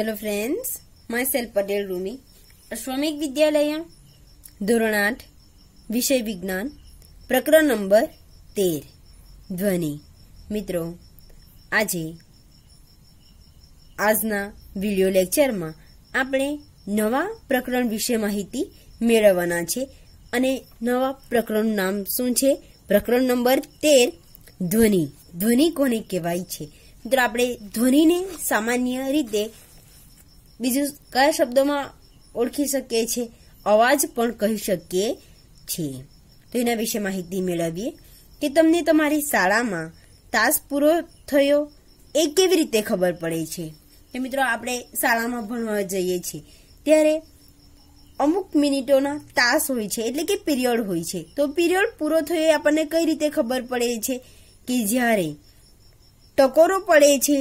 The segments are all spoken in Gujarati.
hello friends myself Patel Rumi Shramik Vidyalaya ધોરણ આઠ વિષય વિજ્ઞાન પ્રકરણ નંબર તેર ધ્વનિ મિત્રો આજે આજના વિડીયો લેક્ચરમાં આપણે નવા પ્રકરણ વિશે માહિતી મેળવવાના છે અને નવા પ્રકરણનું નામ શું છે પ્રકરણ નંબર તેર ધ્વનિ ધ્વનિ કોને કહેવાય છે મિત્રો આપણે ધ્વનિને સામાન્ય રીતે બીજું કયા શબ્દોમાં ઓળખી શકીએ છીએ અવાજ પણ કહી શકીએ છીએ તો એના વિશે માહિતી મેળવીએ કે તમને તમારી શાળામાં તાસ પૂરો થયો એ કેવી રીતે ખબર પડે છે તો મિત્રો આપણે શાળામાં ભણવા જઈએ છીએ ત્યારે અમુક મિનિટોના તાસ હોય છે એટલે કે પીરિયડ હોય છે તો પીરિયડ પૂરો થયો એ આપણને કઈ રીતે ખબર પડે છે કે જ્યારે ટકોરો પડે છે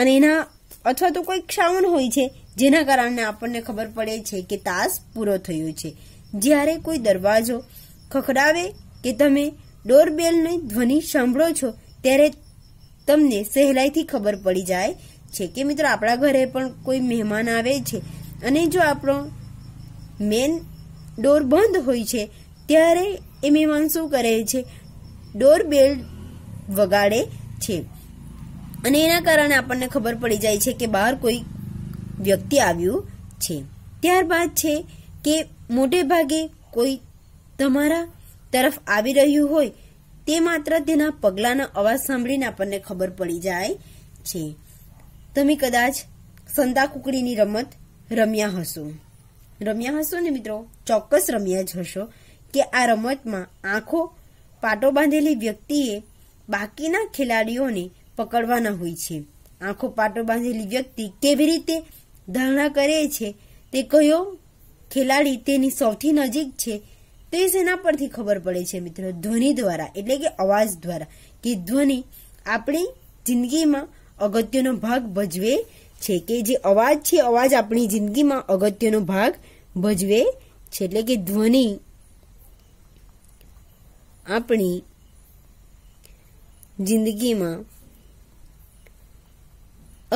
અને એના અથવા તો કોઈ શ્રાવણ હોય છે જેના કારણે આપણને ખબર પડે છે કે તાસ પૂરો થયો છે જ્યારે કોઈ દરવાજો ખખડાવે કે તમે ડોરબેલની ધ્વનિ સાંભળો છો ત્યારે તમને સહેલાઈથી ખબર પડી જાય છે કે મિત્રો આપણા ઘરે પણ કોઈ મહેમાન આવે છે અને જો આપણો મેન ડોર બંધ હોય છે ત્યારે એ મહેમાન શું કરે છે ડોર બેલ વગાડે છે અને એના કારણે આપણને ખબર પડી જાય છે કે બહાર કોઈ વ્યક્તિ આવ્યું છે ત્યારબાદ છે કે મોટે ભાગે કોઈ તમારા તરફ આવી રહ્યું હોય તે માત્ર તેના પગલાંનો અવાજ સાંભળીને આપણને ખબર પડી જાય છે તમે કદાચ સંતા કુકડીની રમત રમ્યા હશો રમ્યા હશો ને મિત્રો ચોક્કસ રમ્યા જ હશો કે આ રમતમાં આંખો પાટો બાંધેલી વ્યક્તિએ બાકીના ખેલાડીઓને પકડવાના હોય છે આંખો પાટો બાંધેલી વ્યક્તિ કેવી રીતે ધારણા કરે છે તે કયો ખેલાડી તેની સૌથી નજીક છે તે એ શેના પરથી ખબર પડે છે મિત્રો ધ્વનિ દ્વારા એટલે કે અવાજ દ્વારા કે ધ્વનિ આપણી જિંદગીમાં અગત્યનો ભાગ ભજવે છે કે જે અવાજ છે અવાજ આપણી જિંદગીમાં અગત્યનો ભાગ ભજવે છે એટલે કે ધ્વનિ આપણી જિંદગીમાં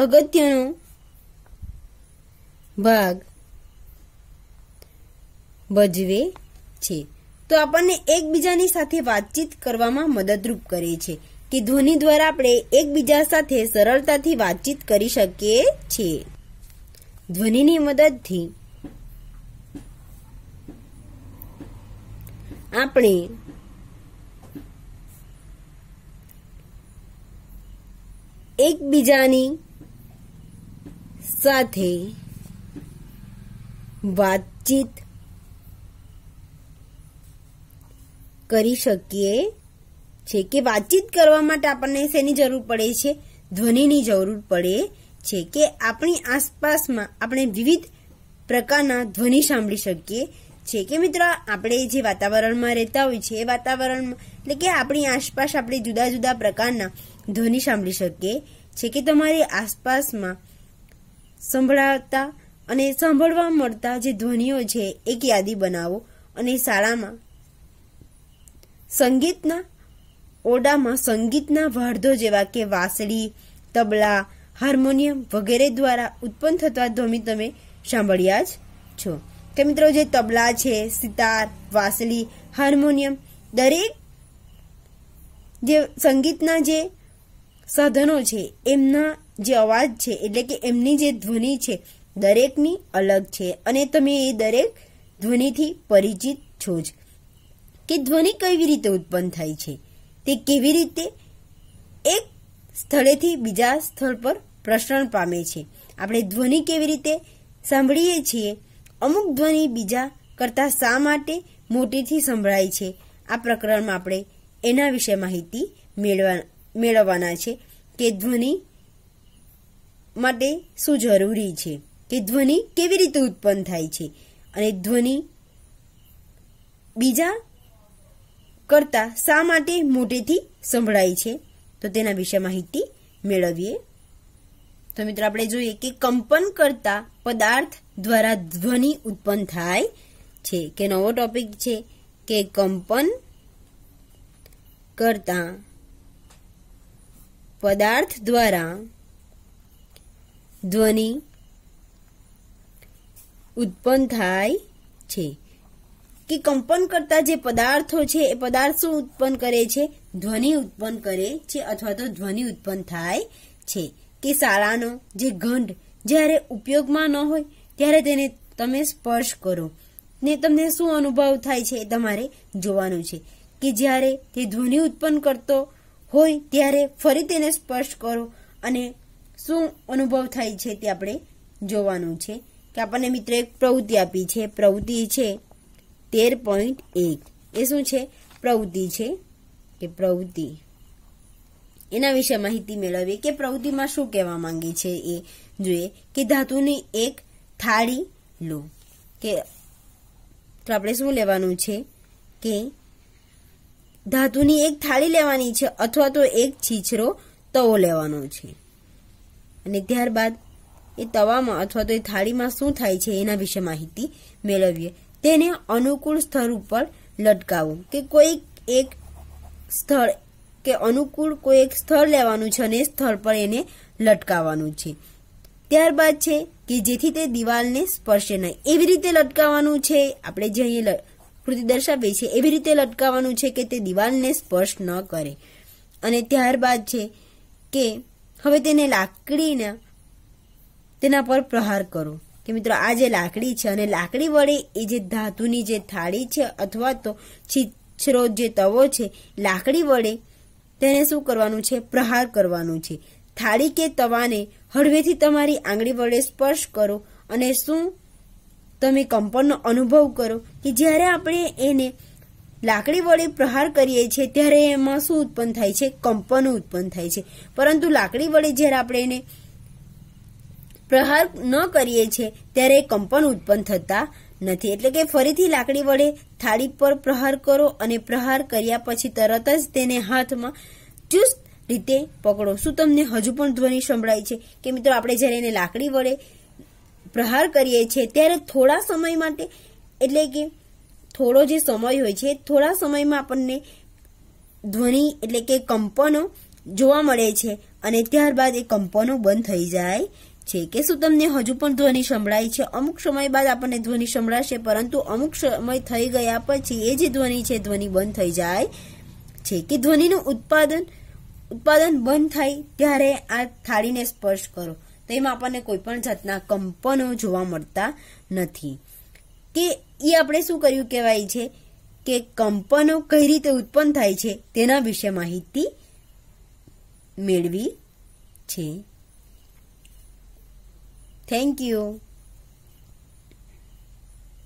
અગત્યનો ભાગ ભજવે છે તો આપણને એકબીજાની સાથે વાતચીત કરવામાં મદદરૂપ કરે છે કે ધ્વનિ દ્વારા આપણે એકબીજા સાથે સરળતાથી વાતચીત કરી શકીએ છીએ ધ્વનિની મદદથી આપણે એકબીજાની સાથે વાતચીત કરી શકીએ છે કે વાતચીત કરવા માટે આપણને શેની જરૂર પડે છે ધ્વનિની જરૂર પડે છે કે આપણી આસપાસમાં આપણે વિવિધ પ્રકારના ધ્વનિ સાંભળી શકીએ છે કે મિત્ર આપણે જે વાતાવરણમાં રહેતા હોય છે એ વાતાવરણમાં એટલે કે આપણી આસપાસ આપણે જુદા જુદા પ્રકારના ધ્વનિ સાંભળી શકીએ છે કે તમારી આસપાસમાં સંભળાવતા અને સાંભળવા મળતા જે ધ્વનિઓ છે એક યાદી બનાવો અને શાળામાં સંગીતના ઓરડામાં સંગીતના વાર્ધો જેવા કે વાંસળી તબલા હાર્મોનિયમ વગેરે દ્વારા ઉત્પન્ન થતા ધ્વનિ તમે સાંભળ્યા જ છો કે મિત્રો જે તબલા છે સિતાર વાંસળી હાર્મોનિયમ દરેક જે સંગીતના જે સાધનો છે એમના જે અવાજ છે એટલે કે એમની જે ધ્વનિ છે દરેકની અલગ છે અને તમે એ દરેક ધ્વનિથી પરિચિત છો જ કે ધ્વનિ કેવી રીતે ઉત્પન્ન થાય છે તે કેવી રીતે એક સ્થળેથી બીજા સ્થળ પર પ્રસરણ પામે છે આપણે ધ્વનિ કેવી રીતે સાંભળીએ છીએ અમુક ધ્વનિ બીજા કરતાં શા માટે મોટીથી સંભળાય છે આ પ્રકરણમાં આપણે એના વિશે માહિતી મેળવવાના છે કે ધ્વનિ માટે શું જરૂરી છે કે ધ્વનિ કેવી રીતે ઉત્પન્ન થાય છે અને ધ્વનિ બીજા કરતાં શા માટે મોટેથી સંભળાય છે તો તેના વિશે માહિતી મેળવીએ તો મિત્રો આપણે જોઈએ કે કંપન કરતા પદાર્થ દ્વારા ધ્વનિ ઉત્પન્ન થાય છે કે નવો ટોપિક છે કે કંપન કરતા પદાર્થ દ્વારા ધ્વનિ ઉત્પન્ન થાય છે કે કંપન કરતા જે પદાર્થો છે એ પદાર્થ શું ઉત્પન્ન કરે છે ધ્વનિ ઉત્પન્ન કરે છે અથવા તો ધ્વનિ ઉત્પન્ન થાય છે કે શાળાનો જે ગંઢ જ્યારે ઉપયોગમાં ન હોય ત્યારે તેને તમે સ્પર્શ કરો ને તમને શું અનુભવ થાય છે એ તમારે જોવાનું છે કે જ્યારે તે ધ્વનિ ઉત્પન્ન કરતો હોય ત્યારે ફરી તેને સ્પર્શ કરો અને શું અનુભવ થાય છે તે આપણે જોવાનું છે કે આપણને મિત્રો એક પ્રવૃત્તિ આપી છે પ્રવૃત્તિ છે તેર પોઈન્ટ એક એ શું છે પ્રવૃત્તિ છે કે પ્રવૃત્તિ એના વિશે માહિતી મેળવીએ કે પ્રવૃત્તિમાં શું કહેવા માંગે છે એ જોઈએ કે ધાતુની એક થાળી લો કે તો આપણે શું લેવાનું છે કે ધાતુની એક થાળી લેવાની છે અથવા તો એક છીછરો તવો લેવાનો છે અને ત્યારબાદ એ તવામાં અથવા તો એ થાળીમાં શું થાય છે એના વિશે માહિતી મેળવીએ તેને અનુકૂળ સ્થળ ઉપર લટકાવવું કે કોઈ એક સ્થળ કે અનુકૂળ કોઈ એક સ્થળ લેવાનું છે અને એ સ્થળ પર એને લટકાવવાનું છે ત્યારબાદ છે કે જેથી તે દિવાલને સ્પર્શે નહીં એવી રીતે લટકાવવાનું છે આપણે જે અહીં કૃતિ દર્શાવીએ છીએ એવી રીતે લટકાવવાનું છે કે તે દિવાલને સ્પર્શ ન કરે અને ત્યારબાદ છે કે હવે તેને લાકડીના તેના પર પ્રહાર કરો કે મિત્રો આ જે લાકડી છે અને લાકડી વડે એ જે ધાતુની જે થાળી છે અથવા તો છીછરો જે તવો છે લાકડી વડે તેને શું કરવાનું છે પ્રહાર કરવાનું છે થાળી કે તવાને હળવેથી તમારી આંગળી વડે સ્પર્શ કરો અને શું તમે કંપનનો અનુભવ કરો કે જ્યારે આપણે એને લાકડી વડે પ્રહાર કરીએ છીએ ત્યારે એમાં શું ઉત્પન્ન થાય છે કંપન ઉત્પન્ન થાય છે પરંતુ લાકડી વડે જ્યારે આપણે એને પ્રહાર ન કરીએ છીએ ત્યારે કંપન ઉત્પન્ન થતા નથી એટલે કે ફરીથી લાકડી વડે થાળી પર પ્રહાર કરો અને પ્રહાર કર્યા પછી તરત જ તેને હાથમાં ચુસ્ત રીતે પકડો શું તમને હજુ પણ ધ્વનિ સંભળાય છે કે મિત્રો આપણે જ્યારે એને લાકડી વડે પ્રહાર કરીએ છીએ ત્યારે થોડા સમય માટે એટલે કે થોડો જે સમય હોય છે થોડા સમયમાં આપણને ધ્વનિ એટલે કે કંપનો જોવા મળે છે અને ત્યારબાદ એ કંપનો બંધ થઈ જાય છે કે શું તમને હજુ પણ ધ્વનિ સંભળાય છે અમુક સમય બાદ આપણને ધ્વનિ સંભળાશે પરંતુ અમુક સમય થઈ ગયા પછી એ જે ધ્વનિ છે ધ્વનિ બંધ થઈ જાય છે કે ધ્વનિનું ઉત્પાદન ઉત્પાદન બંધ થાય ત્યારે આ થાળીને સ્પર્શ કરો તો એમાં આપણને કોઈ પણ જાતના કંપનો જોવા મળતા નથી કે એ આપણે શું કર્યું કહેવાય છે કે કંપનો કઈ રીતે ઉત્પન્ન થાય છે તેના વિશે માહિતી મેળવી છે થેન્ક યુ